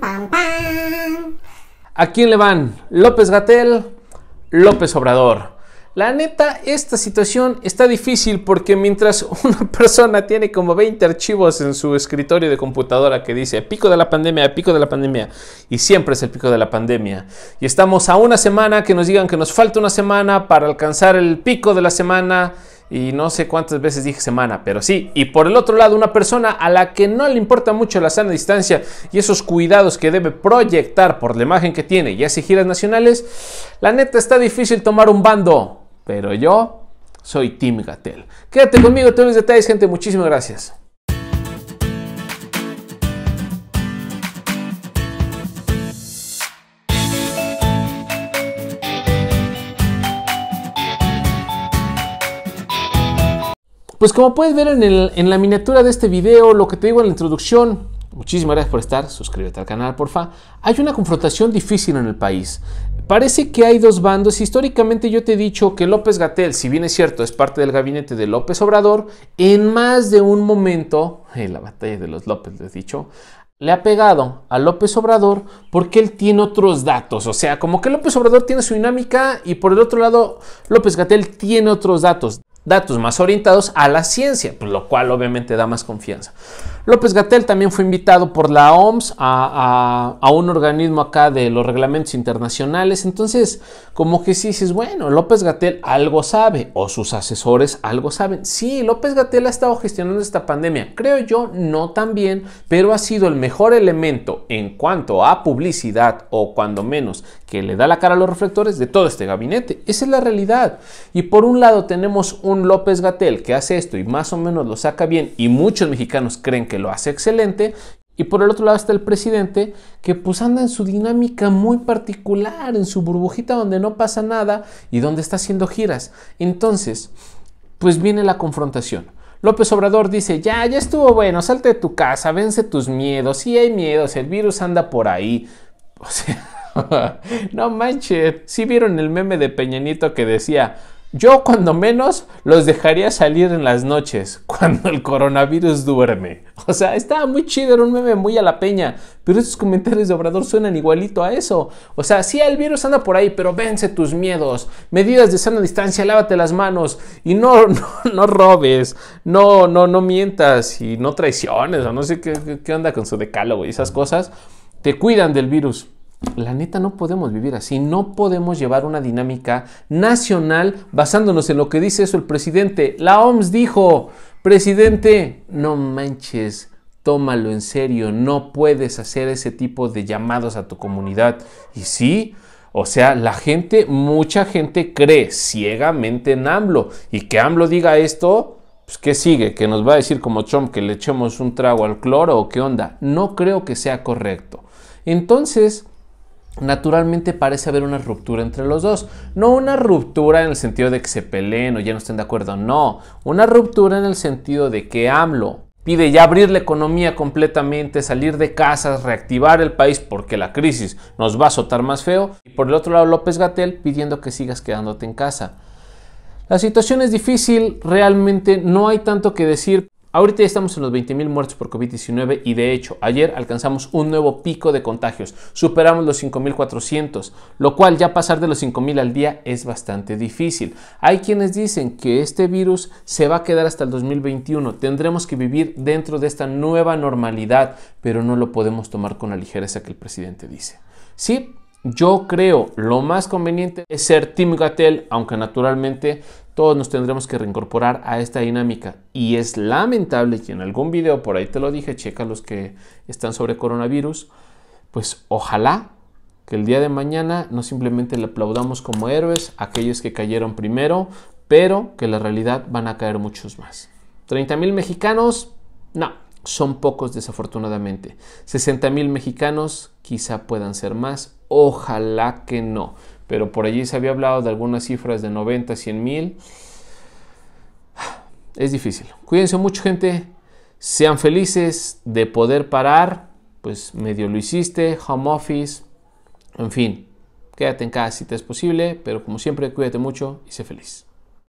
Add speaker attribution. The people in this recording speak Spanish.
Speaker 1: pam, ¿A quién le van? ¿López Gatel? López Obrador. La neta, esta situación está difícil porque mientras una persona tiene como 20 archivos en su escritorio de computadora que dice pico de la pandemia, pico de la pandemia, y siempre es el pico de la pandemia, y estamos a una semana que nos digan que nos falta una semana para alcanzar el pico de la semana, y no sé cuántas veces dije semana, pero sí. Y por el otro lado, una persona a la que no le importa mucho la sana distancia y esos cuidados que debe proyectar por la imagen que tiene y hace giras nacionales, la neta está difícil tomar un bando, pero yo soy Tim Gatel. Quédate conmigo, todos los detalles, gente. Muchísimas gracias. Pues como puedes ver en, la miniatura de este video, lo que te digo en la introducción, muchísimas gracias por estar, suscríbete al canal, porfa. Hay una confrontación difícil en el país. Parece que hay dos bandos. Históricamente yo te he dicho que López Gatel, si bien es cierto, es parte del gabinete de López Obrador, en más de un momento, en la batalla de los López, les he dicho, le ha pegado a López Obrador porque él tiene otros datos. O sea, como que López Obrador tiene su dinámica y por el otro lado López Gatel tiene otros datos datos más orientados a la ciencia, pues, lo cual obviamente da más confianza. López Gatel también fue invitado por la OMS a, un organismo acá de los reglamentos internacionales. Entonces, como que sí dices, bueno, López Gatel algo sabe o sus asesores algo saben. Sí, López Gatel ha estado gestionando esta pandemia. Creo yo no tan bien, pero ha sido el mejor elemento en cuanto a publicidad o cuando menos que le da la cara a los reflectores de todo este gabinete. Esa es la realidad. Y por un lado tenemos un López Gatel que hace esto y más o menos lo saca bien y muchos mexicanos creen que lo hace excelente. Y por el otro lado está el presidente, que pues anda en su dinámica muy particular, en su burbujita donde no pasa nada y donde está haciendo giras. Entonces, pues viene la confrontación. López Obrador dice, ya, ya estuvo bueno, salte de tu casa, vence tus miedos, si hay miedos, el virus anda por ahí. no manches, si vieron el meme de Peñanito que decía, yo cuando menos los dejaría salir en las noches, cuando el coronavirus duerme. O sea, estaba muy chido, era un meme muy a la peña, pero esos comentarios de Obrador suenan igualito a eso. O sea, sí, el virus anda por ahí, pero vence tus miedos, medidas de sana distancia, lávate las manos y no, no, no robes, no, no, no mientas y no traiciones o no sé qué, qué onda con su decálogo y esas cosas. Te cuidan del virus. La neta no podemos vivir así, no podemos llevar una dinámica nacional basándonos en lo que dice eso el presidente. La OMS dijo, presidente, no manches, tómalo en serio, no puedes hacer ese tipo de llamados a tu comunidad. Y sí, o sea, la gente, mucha gente cree ciegamente en AMLO y que AMLO diga esto, pues ¿qué sigue? ¿Que nos va a decir como Trump que le echemos un trago al cloro o qué onda? No creo que sea correcto. Entonces, naturalmente parece haber una ruptura entre los dos. No una ruptura en el sentido de que se peleen o ya no estén de acuerdo, no. Una ruptura en el sentido de que AMLO pide ya abrir la economía completamente, salir de casas, reactivar el país porque la crisis nos va a azotar más feo. Y por el otro lado López Gatel pidiendo que sigas quedándote en casa. La situación es difícil, realmente no hay tanto que decir. Ahorita ya estamos en los 20.000 muertos por COVID-19 y de hecho ayer alcanzamos un nuevo pico de contagios. Superamos los 5.400, lo cual ya pasar de los 5.000 al día es bastante difícil. Hay quienes dicen que este virus se va a quedar hasta el 2021. Tendremos que vivir dentro de esta nueva normalidad, pero no lo podemos tomar con la ligereza que el presidente dice. Sí, yo creo lo más conveniente es ser Tim Gatel, aunque naturalmente todos nos tendremos que reincorporar a esta dinámica. Y es lamentable que en algún video, por ahí te lo dije, checa los que están sobre coronavirus, pues ojalá que el día de mañana no simplemente le aplaudamos como héroes a aquellos que cayeron primero, pero que la realidad van a caer muchos más. 30 mil mexicanos, no, son pocos desafortunadamente. 60 mil mexicanos quizá puedan ser más, ojalá que no pero por allí se había hablado de algunas cifras de 90, 100 mil. Es difícil. Cuídense mucho, gente. Sean felices de poder parar. Pues medio lo hiciste, home office, en fin. Quédate en casa si te es posible, pero como siempre, cuídate mucho y sé feliz.